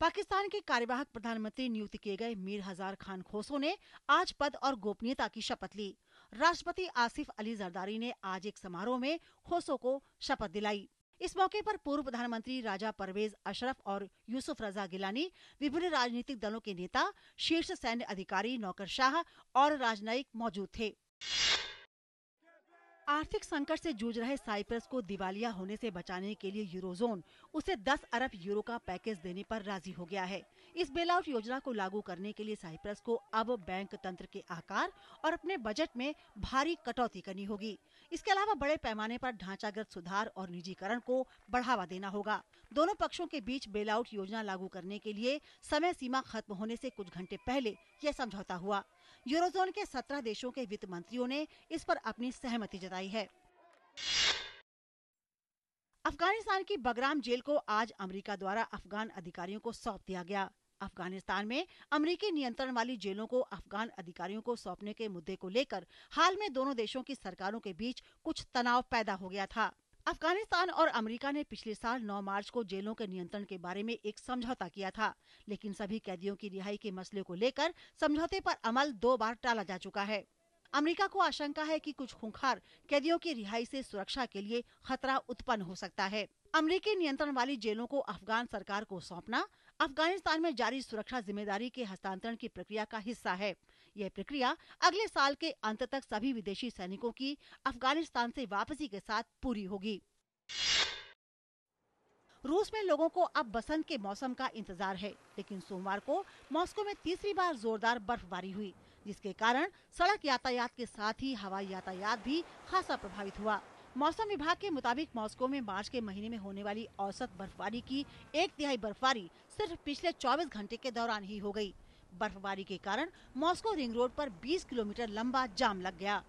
पाकिस्तान के कार्यवाहक प्रधानमंत्री नियुक्त किए गए मीर हजार खान खोसो ने आज पद और गोपनीयता की शपथ ली राष्ट्रपति आसिफ अली जरदारी ने आज एक समारोह में खोसो को शपथ दिलाई इस मौके पर पूर्व प्रधानमंत्री राजा परवेज अशरफ और यूसुफ रजा गिलानी विभिन्न राजनीतिक दलों के नेता शीर्ष सैन्य अधिकारी नौकरशाह और राजनयिक मौजूद थे आर्थिक संकट से जूझ रहे साइप्रस को दिवालिया होने से बचाने के लिए यूरोजोन उसे 10 अरब यूरो का पैकेज देने पर राजी हो गया है इस आउट योजना को लागू करने के लिए साइप्रस को अब बैंक तंत्र के आकार और अपने बजट में भारी कटौती करनी होगी इसके अलावा बड़े पैमाने पर ढांचागत सुधार और निजीकरण को बढ़ावा देना होगा दोनों पक्षों के बीच आउट योजना लागू करने के लिए समय सीमा खत्म होने ऐसी कुछ घंटे पहले यह समझौता हुआ यूरोजोन के सत्रह देशों के वित्त मंत्रियों ने इस पर अपनी सहमति जताई लगाई है अफगानिस्तान की बगराम जेल को आज अमेरिका द्वारा अफगान अधिकारियों को सौंप दिया गया अफगानिस्तान में अमरीकी नियंत्रण वाली जेलों को अफगान अधिकारियों को सौंपने के मुद्दे को लेकर हाल में दोनों देशों की सरकारों के बीच कुछ तनाव पैदा हो गया था अफगानिस्तान और अमेरिका ने पिछले साल 9 मार्च को जेलों के नियंत्रण के बारे में एक समझौता किया था लेकिन सभी कैदियों की रिहाई के मसले को लेकर समझौते पर अमल दो बार टाला जा चुका है अमेरिका को आशंका है कि कुछ खूंखार कैदियों की रिहाई से सुरक्षा के लिए खतरा उत्पन्न हो सकता है अमरीकी नियंत्रण वाली जेलों को अफगान सरकार को सौंपना अफगानिस्तान में जारी सुरक्षा जिम्मेदारी के हस्तांतरण की प्रक्रिया का हिस्सा है यह प्रक्रिया अगले साल के अंत तक सभी विदेशी सैनिकों की अफगानिस्तान से वापसी के साथ पूरी होगी रूस में लोगों को अब बसंत के मौसम का इंतजार है लेकिन सोमवार को मॉस्को में तीसरी बार जोरदार बर्फबारी हुई जिसके कारण सड़क यातायात के साथ ही हवाई यातायात भी खासा प्रभावित हुआ मौसम विभाग के मुताबिक मॉस्को में मार्च के महीने में होने वाली औसत बर्फबारी की एक तिहाई बर्फबारी सिर्फ पिछले 24 घंटे के दौरान ही हो गई। बर्फबारी के कारण मॉस्को रिंग रोड पर 20 किलोमीटर लंबा जाम लग गया